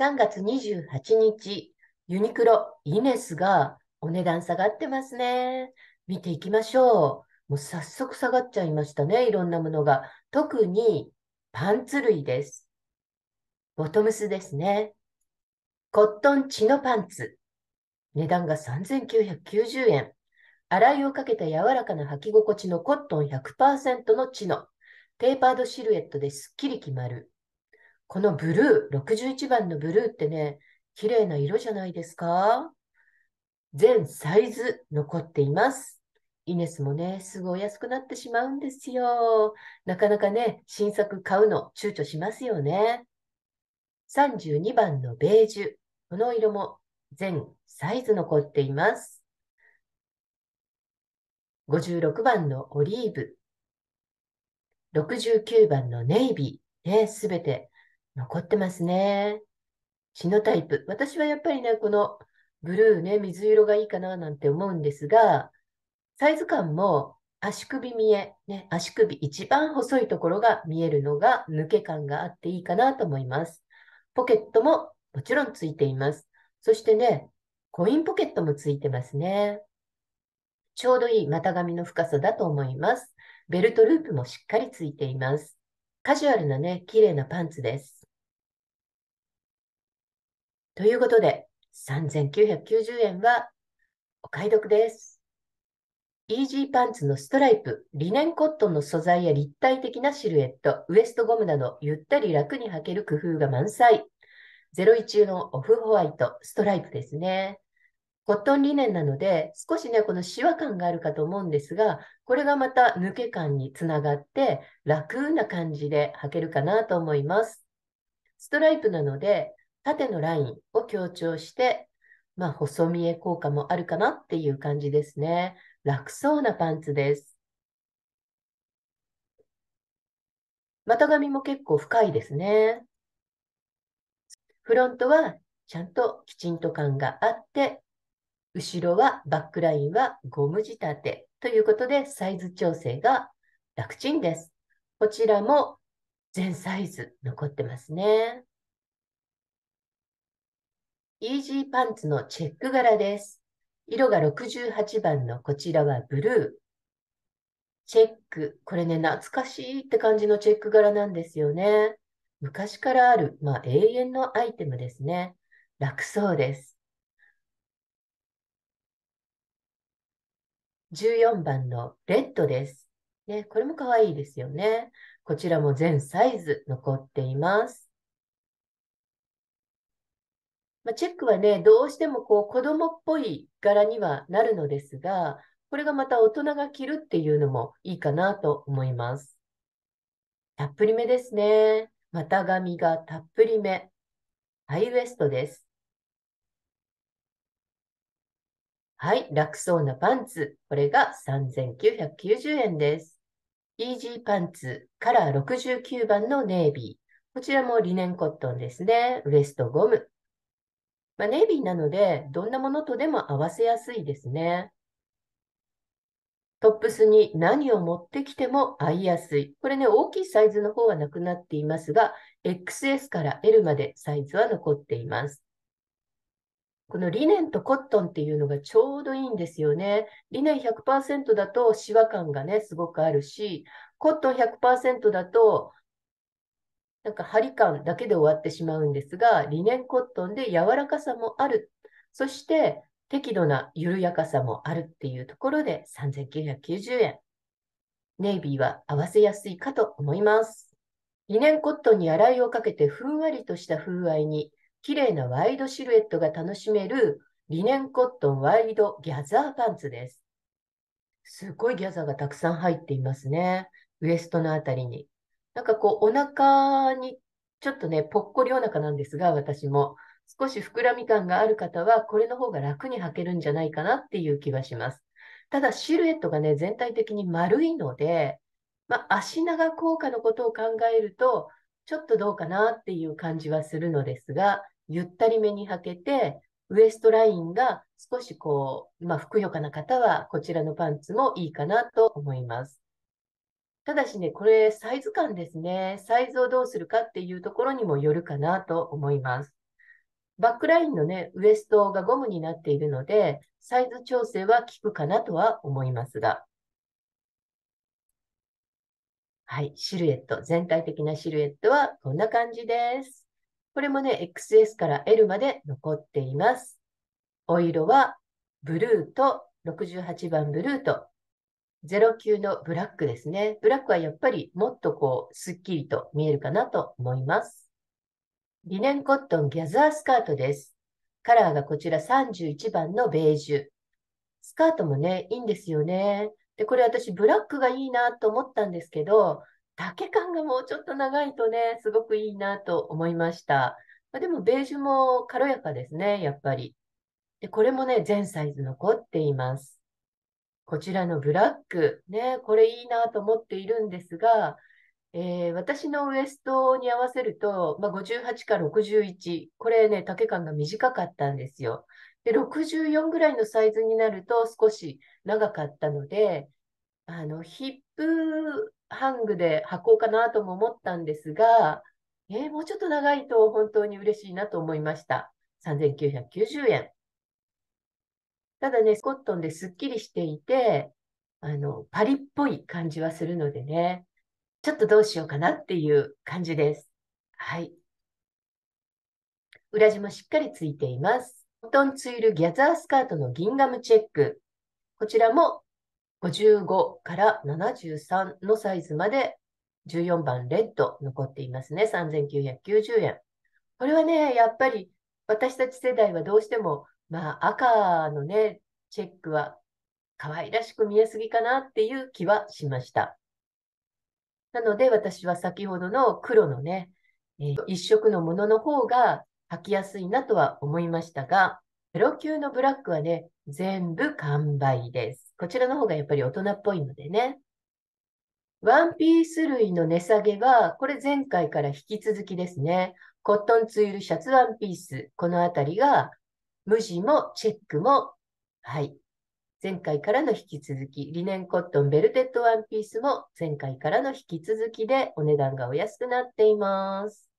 3月28日、ユニクロ、イネスがお値段下がってますね。見ていきましょう。もう早速下がっちゃいましたね。いろんなものが。特にパンツ類です。ボトムスですね。コットンチノパンツ。値段が3990円。洗いをかけた柔らかな履き心地のコットン100%のチノ。テーパードシルエットですっきり決まる。このブルー、61番のブルーってね、綺麗な色じゃないですか全サイズ残っています。イネスもね、すぐお安くなってしまうんですよ。なかなかね、新作買うの躊躇しますよね。32番のベージュ。この色も全サイズ残っています。56番のオリーブ。69番のネイビー。ね、すべて残ってますね。血のタイプ。私はやっぱりね、このブルーね、水色がいいかななんて思うんですが、サイズ感も足首見え、ね、足首一番細いところが見えるのが抜け感があっていいかなと思います。ポケットももちろんついています。そしてね、コインポケットもついてますね。ちょうどいい股上の深さだと思います。ベルトループもしっかりついています。カジュアルなね、綺麗なパンツです。ということで、3990円はお買い得です。イージーパンツのストライプ、リネンコットンの素材や立体的なシルエット、ウエストゴムなど、ゆったり楽に履ける工夫が満載。01中のオフホワイト、ストライプですね。コットンリネンなので、少しね、このシワ感があるかと思うんですが、これがまた抜け感につながって、楽な感じで履けるかなと思います。ストライプなので、縦のラインを強調して、まあ、細見え効果もあるかなっていう感じですね。楽そうなパンツです。股上も結構深いですね。フロントはちゃんときちんと感があって、後ろはバックラインはゴム仕立てということでサイズ調整が楽ちんです。こちらも全サイズ残ってますね。イージーパンツのチェック柄です。色が68番のこちらはブルー。チェック。これね、懐かしいって感じのチェック柄なんですよね。昔からある、まあ、永遠のアイテムですね。楽そうです。14番のレッドです。ね、これも可愛いですよね。こちらも全サイズ残っています。まあ、チェックはね、どうしてもこう子供っぽい柄にはなるのですが、これがまた大人が着るっていうのもいいかなと思います。たっぷりめですね。股上がたっぷりめ。ハイウエストです。はい、楽そうなパンツ。これが3990円です。イージーパンツ、カラー69番のネイビー。こちらもリネンコットンですね。ウエストゴム。まあ、ネイビーなので、どんなものとでも合わせやすいですね。トップスに何を持ってきても合いやすい。これね、大きいサイズの方はなくなっていますが、XS から L までサイズは残っています。このリネンとコットンっていうのがちょうどいいんですよね。リネン100%だとシワ感がね、すごくあるし、コットン100%だとなんか張り感だけで終わってしまうんですが、リネンコットンで柔らかさもある。そして適度な緩やかさもあるっていうところで3990円。ネイビーは合わせやすいかと思います。リネンコットンに洗いをかけてふんわりとした風合いに、綺麗なワイドシルエットが楽しめるリネンコットンワイドギャザーパンツです。すごいギャザーがたくさん入っていますね。ウエストのあたりに。なんかこう、お腹に、ちょっとね、ぽっこりお腹なんですが、私も。少し膨らみ感がある方は、これの方が楽に履けるんじゃないかなっていう気はします。ただ、シルエットがね、全体的に丸いので、まあ、足長効果のことを考えると、ちょっとどうかなっていう感じはするのですが、ゆったりめに履けて、ウエストラインが少しこう、まあ、ふくよかな方は、こちらのパンツもいいかなと思います。ただしね、これサイズ感ですね。サイズをどうするかっていうところにもよるかなと思います。バックラインのね、ウエストがゴムになっているので、サイズ調整は効くかなとは思いますが。はい、シルエット、全体的なシルエットはこんな感じです。これもね、XS から L まで残っています。お色はブルーと68番ブルーと0級のブラックですね。ブラックはやっぱりもっとこう、すっきりと見えるかなと思います。リネンコットンギャザースカートです。カラーがこちら31番のベージュ。スカートもね、いいんですよね。で、これ私ブラックがいいなと思ったんですけど、丈感がもうちょっと長いとね、すごくいいなと思いました。まあ、でもベージュも軽やかですね、やっぱり。で、これもね、全サイズ残っています。こちらのブラック、ね、これいいなと思っているんですが、えー、私のウエストに合わせると、まあ、58から61、これね、丈感が短かったんですよ。で、64ぐらいのサイズになると少し長かったので、あの、ヒップハングで履こうかなとも思ったんですが、えー、もうちょっと長いと本当に嬉しいなと思いました。3990円。ただね、スコットンですっきりしていて、あの、パリっぽい感じはするのでね、ちょっとどうしようかなっていう感じです。はい。裏地もしっかりついています。コットンツイルギャザースカートのギンガムチェック。こちらも55から73のサイズまで14番レッド残っていますね。3990円。これはね、やっぱり私たち世代はどうしてもまあ、赤のね、チェックは可愛らしく見えすぎかなっていう気はしました。なので私は先ほどの黒のね、え一色のものの方が履きやすいなとは思いましたが、プロ級のブラックはね、全部完売です。こちらの方がやっぱり大人っぽいのでね。ワンピース類の値下げは、これ前回から引き続きですね。コットンツイルシャツワンピース、このあたりが無地もチェックも、はい。前回からの引き続き、リネンコットンベルテッドワンピースも前回からの引き続きでお値段がお安くなっています。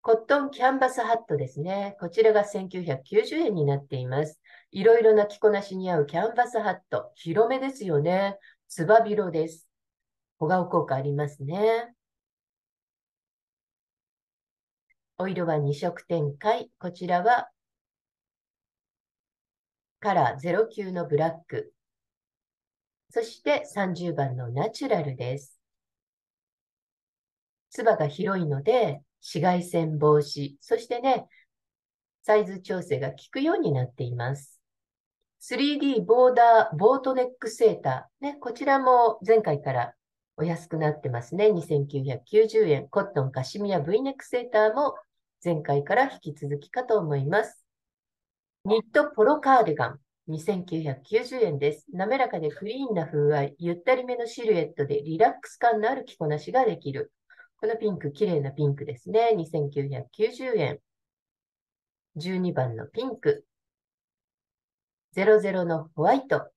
コットンキャンバスハットですね。こちらが1990円になっています。いろいろな着こなしに合うキャンバスハット。広めですよね。つば広です。小顔効果ありますね。お色は2色展開。こちらはカラー09のブラック。そして30番のナチュラルです。ツバが広いので、紫外線防止、そしてね、サイズ調整が効くようになっています。3D ボーダー、ボートネックセーター。ね、こちらも前回からお安くなってますね。2990円。コットンカシミヤ V ネックセーターも前回から引き続きかと思います。ニットポロカーディガン。2990円です。滑らかでクリーンな風合い、ゆったりめのシルエットでリラックス感のある着こなしができる。このピンク、綺麗なピンクですね。2990円。12番のピンク。00のホワイト。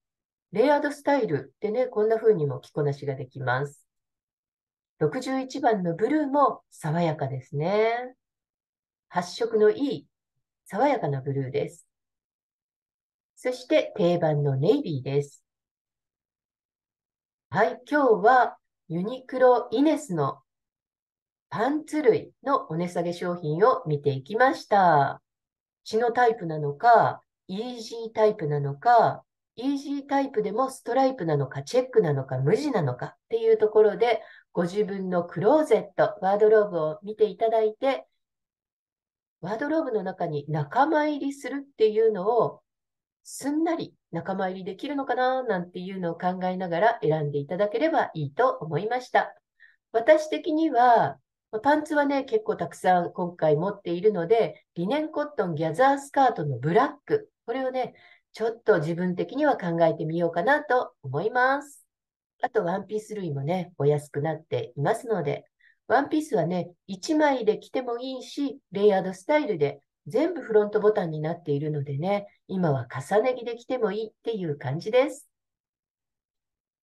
レイヤードスタイルでね、こんな風にも着こなしができます。61番のブルーも爽やかですね。発色のいい爽やかなブルーです。そして定番のネイビーです。はい、今日はユニクロイネスのパンツ類のお値下げ商品を見ていきました。血のタイプなのか、イージータイプなのか、イージータイプでもストライプなのか、チェックなのか、無地なのかっていうところで、ご自分のクローゼット、ワードローブを見ていただいて、ワードローブの中に仲間入りするっていうのをすんなり仲間入りできるのかななんていうのを考えながら選んでいただければいいと思いました。私的には、パンツはね、結構たくさん今回持っているので、リネンコットンギャザースカートのブラック、これをね、ちょっと自分的には考えてみようかなと思います。あと、ワンピース類もね、お安くなっていますので、ワンピースはね、1枚で着てもいいし、レイヤードスタイルで全部フロントボタンになっているのでね、今は重ね着で着てもいいっていう感じです。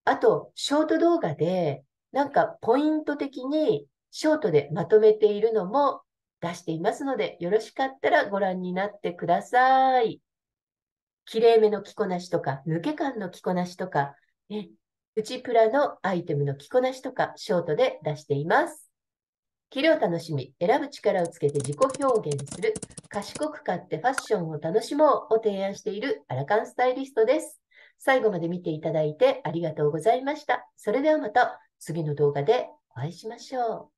あと、ショート動画で、なんかポイント的にショートでまとめているのも出していますので、よろしかったらご覧になってください。綺麗めの着こなしとか、抜け感の着こなしとか、ね、プチプラのアイテムの着こなしとか、ショートで出しています。着るを楽しみ、選ぶ力をつけて自己表現する。賢く買ってファッションを楽しもうを提案しているアラカンスタイリストです。最後まで見ていただいてありがとうございました。それではまた次の動画でお会いしましょう。